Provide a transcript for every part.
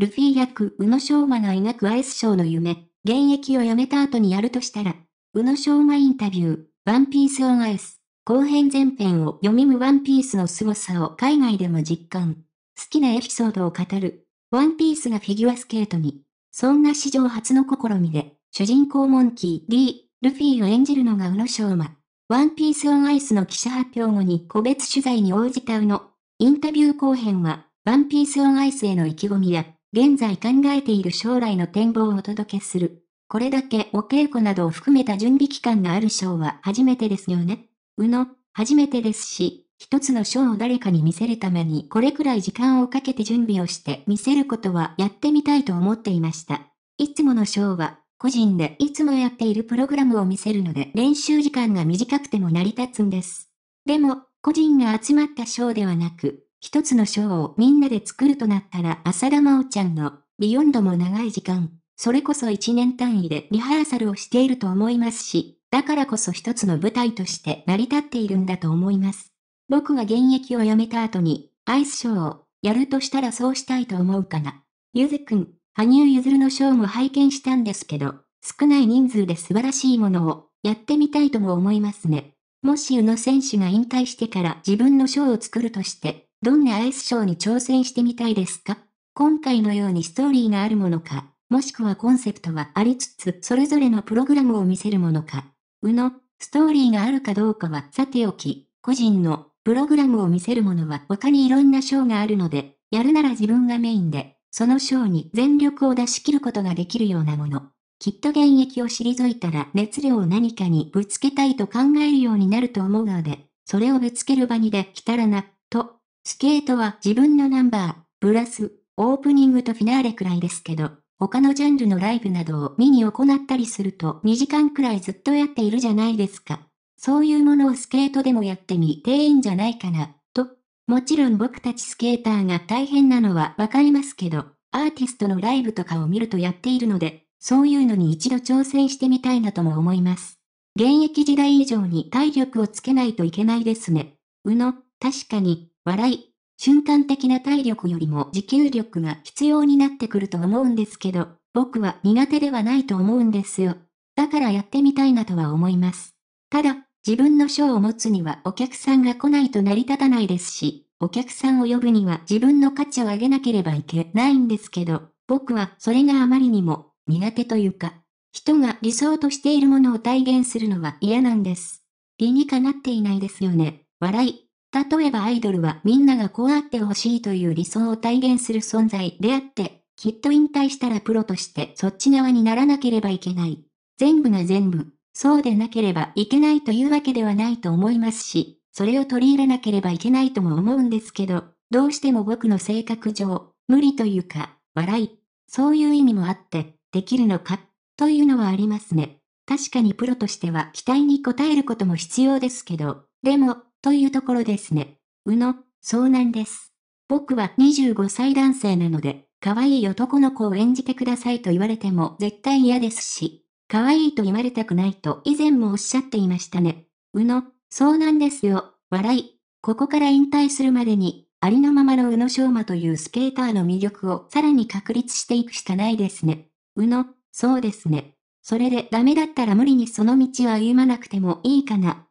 ルフィ役、宇野昌磨が描くアイスショーの夢、現役を辞めた後にやるとしたら、宇野昌磨インタビュー、ワンピースオンアイス、後編前編を読みむワンピースの凄さを海外でも実感。好きなエピソードを語る。ワンピースがフィギュアスケートに。そんな史上初の試みで、主人公モンキー、D、ルフィを演じるのが宇野昌磨。ワンピースオンアイスの記者発表後に個別取材に応じた宇野。インタビュー後編は、ワンピースオンアイスへの意気込みや、現在考えている将来の展望をお届けする。これだけお稽古などを含めた準備期間がある賞は初めてですよね。うの、初めてですし、一つの賞を誰かに見せるためにこれくらい時間をかけて準備をして見せることはやってみたいと思っていました。いつもの賞は、個人でいつもやっているプログラムを見せるので練習時間が短くても成り立つんです。でも、個人が集まった賞ではなく、一つのショーをみんなで作るとなったら浅田真央ちゃんのビヨンドも長い時間、それこそ1年単位でリハーサルをしていると思いますし、だからこそ一つの舞台として成り立っているんだと思います。僕が現役を辞めた後に、アイスショーをやるとしたらそうしたいと思うかな。ゆずくん、羽生結弦のショーも拝見したんですけど、少ない人数で素晴らしいものをやってみたいとも思いますね。もし宇野選手が引退してから自分のショーを作るとして、どんなアイスショーに挑戦してみたいですか今回のようにストーリーがあるものか、もしくはコンセプトはありつつ、それぞれのプログラムを見せるものか。うの、ストーリーがあるかどうかはさておき、個人のプログラムを見せるものは他にいろんなショーがあるので、やるなら自分がメインで、そのショーに全力を出し切ることができるようなもの。きっと現役を退いたら熱量を何かにぶつけたいと考えるようになると思うので、それをぶつける場にできたらな、とスケートは自分のナンバー、プラス、オープニングとフィナーレくらいですけど、他のジャンルのライブなどを見に行ったりすると2時間くらいずっとやっているじゃないですか。そういうものをスケートでもやってみていいんじゃないかな、と。もちろん僕たちスケーターが大変なのはわかりますけど、アーティストのライブとかを見るとやっているので、そういうのに一度挑戦してみたいなとも思います。現役時代以上に体力をつけないといけないですね。うの、確かに、笑い、瞬間的な体力よりも持久力が必要になってくると思うんですけど、僕は苦手ではないと思うんですよ。だからやってみたいなとは思います。ただ、自分のショーを持つにはお客さんが来ないと成り立たないですし、お客さんを呼ぶには自分の価値を上げなければいけないんですけど、僕はそれがあまりにも苦手というか、人が理想としているものを体現するのは嫌なんです。理にかなっていないですよね。笑い、例えばアイドルはみんながこうあってほしいという理想を体現する存在であって、きっと引退したらプロとしてそっち側にならなければいけない。全部が全部、そうでなければいけないというわけではないと思いますし、それを取り入れなければいけないとも思うんですけど、どうしても僕の性格上、無理というか、笑い、そういう意味もあって、できるのか、というのはありますね。確かにプロとしては期待に応えることも必要ですけど、でも、というところですね。うの、そうなんです。僕は25歳男性なので、可愛い男の子を演じてくださいと言われても絶対嫌ですし、可愛いと言われたくないと以前もおっしゃっていましたね。うの、そうなんですよ、笑い。ここから引退するまでに、ありのままの宇野昌磨というスケーターの魅力をさらに確立していくしかないですね。宇野、そうですね。それでダメだったら無理にその道は歩まなくてもいいかな。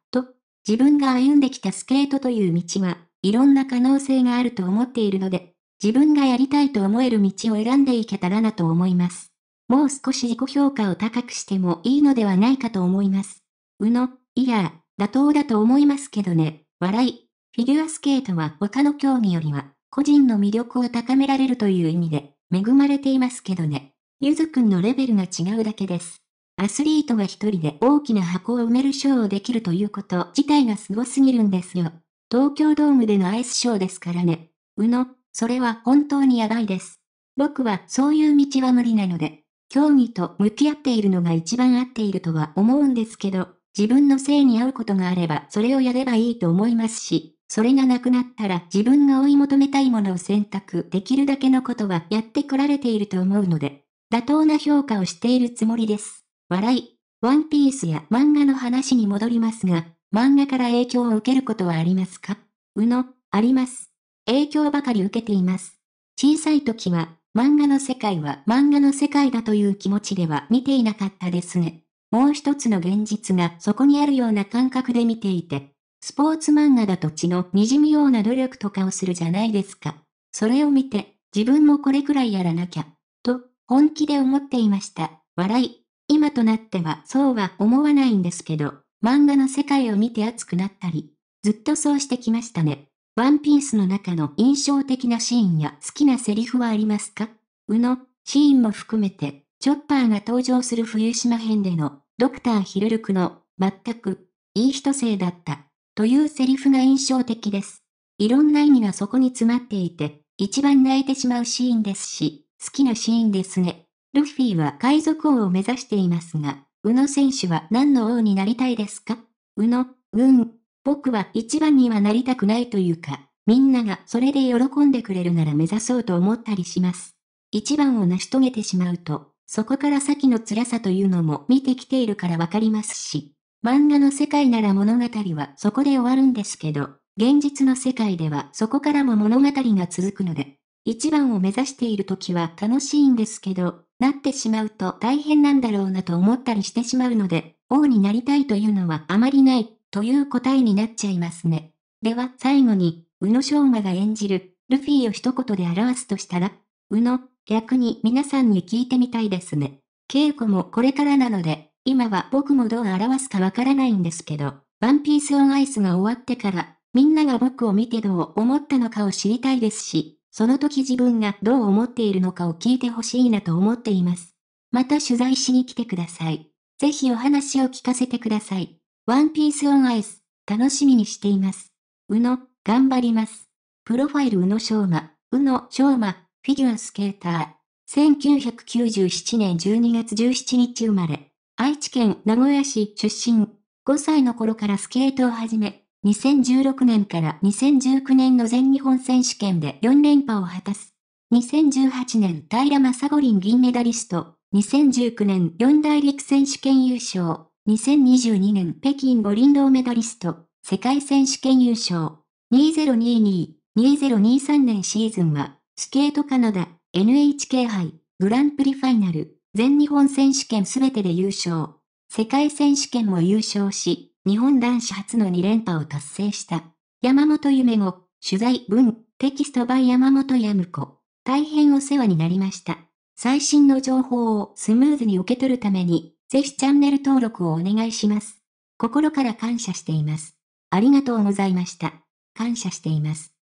自分が歩んできたスケートという道は、いろんな可能性があると思っているので、自分がやりたいと思える道を選んでいけたらなと思います。もう少し自己評価を高くしてもいいのではないかと思います。うの、いや、妥当だと思いますけどね。笑い。フィギュアスケートは他の競技よりは、個人の魅力を高められるという意味で、恵まれていますけどね。ゆずくんのレベルが違うだけです。アスリートが一人で大きな箱を埋めるショーをできるということ自体が凄すぎるんですよ。東京ドームでのアイスショーですからね。うの、それは本当にやばいです。僕はそういう道は無理なので、競技と向き合っているのが一番合っているとは思うんですけど、自分の性に合うことがあればそれをやればいいと思いますし、それがなくなったら自分が追い求めたいものを選択できるだけのことはやってこられていると思うので、妥当な評価をしているつもりです。笑い、ワンピースや漫画の話に戻りますが、漫画から影響を受けることはありますかうの、あります。影響ばかり受けています。小さい時は、漫画の世界は漫画の世界だという気持ちでは見ていなかったですね。もう一つの現実がそこにあるような感覚で見ていて、スポーツ漫画だと血の滲むような努力とかをするじゃないですか。それを見て、自分もこれくらいやらなきゃ、と、本気で思っていました。笑い、今となってはそうは思わないんですけど、漫画の世界を見て熱くなったり、ずっとそうしてきましたね。ワンピースの中の印象的なシーンや好きなセリフはありますかうの、シーンも含めて、チョッパーが登場する冬島編での、ドクターヒルルクの、全く、いい人生だった、というセリフが印象的です。いろんな意味がそこに詰まっていて、一番泣いてしまうシーンですし、好きなシーンですね。ルフィは海賊王を目指していますが、宇野選手は何の王になりたいですか宇野、うん、僕は一番にはなりたくないというか、みんながそれで喜んでくれるなら目指そうと思ったりします。一番を成し遂げてしまうと、そこから先の辛さというのも見てきているからわかりますし、漫画の世界なら物語はそこで終わるんですけど、現実の世界ではそこからも物語が続くので、一番を目指している時は楽しいんですけど、なってしまうと大変なんだろうなと思ったりしてしまうので、王になりたいというのはあまりない、という答えになっちゃいますね。では最後に、宇野昌磨が演じる、ルフィを一言で表すとしたら、宇野、逆に皆さんに聞いてみたいですね。稽古もこれからなので、今は僕もどう表すかわからないんですけど、ワンピースオンアイスが終わってから、みんなが僕を見てどう思ったのかを知りたいですし、その時自分がどう思っているのかを聞いてほしいなと思っています。また取材しに来てください。ぜひお話を聞かせてください。ワンピースオンアイス、楽しみにしています。うの、頑張ります。プロファイル宇野昌磨、宇野昌磨、フィギュアスケーター。1997年12月17日生まれ。愛知県名古屋市出身。5歳の頃からスケートを始め、2016年から2019年の全日本選手権で4連覇を果たす。2018年平正五輪銀メダリスト、2019年四大陸選手権優勝、2022年北京五輪銅メダリスト、世界選手権優勝、2022-2023年シーズンは、スケートカナダ、NHK 杯、グランプリファイナル、全日本選手権すべてで優勝、世界選手権も優勝し、日本男子初の2連覇を達成した。山本夢子、取材文、テキスト版山本やむ子。大変お世話になりました。最新の情報をスムーズに受け取るために、ぜひチャンネル登録をお願いします。心から感謝しています。ありがとうございました。感謝しています。